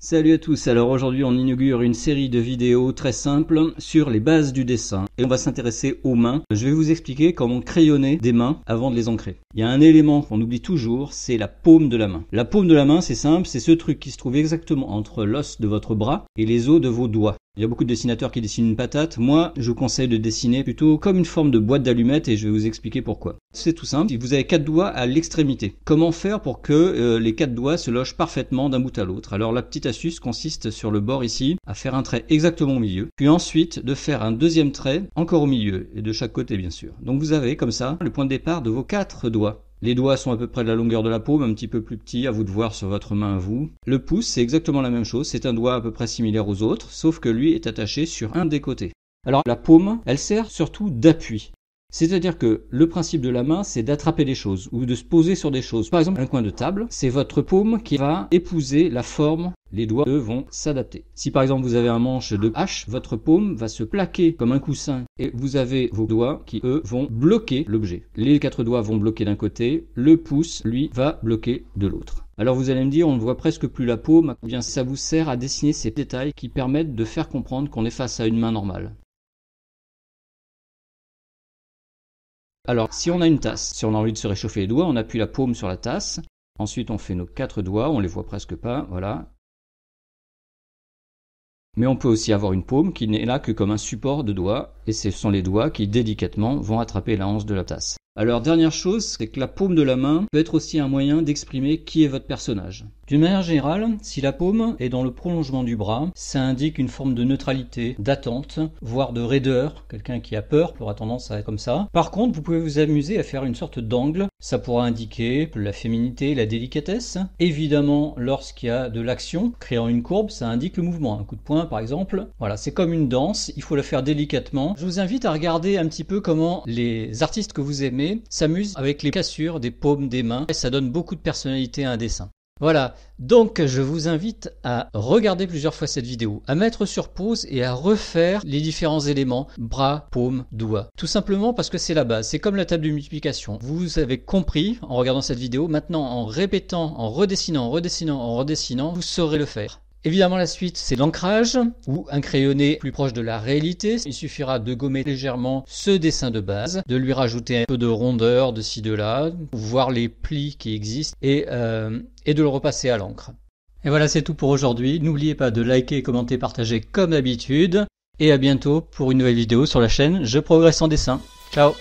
Salut à tous, alors aujourd'hui on inaugure une série de vidéos très simples sur les bases du dessin et on va s'intéresser aux mains. Je vais vous expliquer comment crayonner des mains avant de les ancrer. Il y a un élément qu'on oublie toujours, c'est la paume de la main. La paume de la main c'est simple, c'est ce truc qui se trouve exactement entre l'os de votre bras et les os de vos doigts. Il y a beaucoup de dessinateurs qui dessinent une patate. Moi, je vous conseille de dessiner plutôt comme une forme de boîte d'allumettes et je vais vous expliquer pourquoi. C'est tout simple. Vous avez quatre doigts à l'extrémité. Comment faire pour que euh, les quatre doigts se logent parfaitement d'un bout à l'autre Alors la petite astuce consiste sur le bord ici à faire un trait exactement au milieu, puis ensuite de faire un deuxième trait encore au milieu et de chaque côté bien sûr. Donc vous avez comme ça le point de départ de vos quatre doigts. Les doigts sont à peu près de la longueur de la paume, un petit peu plus petit, à vous de voir sur votre main à vous. Le pouce, c'est exactement la même chose, c'est un doigt à peu près similaire aux autres, sauf que lui est attaché sur un des côtés. Alors la paume, elle sert surtout d'appui. C'est-à-dire que le principe de la main, c'est d'attraper des choses ou de se poser sur des choses. Par exemple, un coin de table, c'est votre paume qui va épouser la forme les doigts, eux, vont s'adapter. Si par exemple vous avez un manche de hache, votre paume va se plaquer comme un coussin et vous avez vos doigts qui, eux, vont bloquer l'objet. Les quatre doigts vont bloquer d'un côté, le pouce, lui, va bloquer de l'autre. Alors vous allez me dire, on ne voit presque plus la paume, eh bien ça vous sert à dessiner ces détails qui permettent de faire comprendre qu'on est face à une main normale. Alors si on a une tasse, si on a envie de se réchauffer les doigts, on appuie la paume sur la tasse, ensuite on fait nos quatre doigts, on les voit presque pas, voilà, mais on peut aussi avoir une paume qui n'est là que comme un support de doigts, et ce sont les doigts qui délicatement vont attraper la hanse de la tasse. Alors dernière chose, c'est que la paume de la main peut être aussi un moyen d'exprimer qui est votre personnage. D'une manière générale, si la paume est dans le prolongement du bras, ça indique une forme de neutralité, d'attente, voire de raideur. Quelqu'un qui a peur pourra tendance à être comme ça. Par contre, vous pouvez vous amuser à faire une sorte d'angle. Ça pourra indiquer la féminité, la délicatesse. Évidemment, lorsqu'il y a de l'action, créant une courbe, ça indique le mouvement. Un coup de poing, par exemple. Voilà, c'est comme une danse. Il faut la faire délicatement. Je vous invite à regarder un petit peu comment les artistes que vous aimez s'amusent avec les cassures des paumes des mains. ça donne beaucoup de personnalité à un dessin. Voilà, donc je vous invite à regarder plusieurs fois cette vidéo, à mettre sur pause et à refaire les différents éléments bras, paume, doigts. Tout simplement parce que c'est la base, c'est comme la table de multiplication. Vous avez compris en regardant cette vidéo, maintenant en répétant, en redessinant, en redessinant, en redessinant, vous saurez le faire. Évidemment, la suite, c'est l'ancrage ou un crayonné plus proche de la réalité. Il suffira de gommer légèrement ce dessin de base, de lui rajouter un peu de rondeur de ci, de là, voir les plis qui existent et, euh, et de le repasser à l'encre. Et voilà, c'est tout pour aujourd'hui. N'oubliez pas de liker, commenter, partager comme d'habitude. Et à bientôt pour une nouvelle vidéo sur la chaîne Je progresse en dessin. Ciao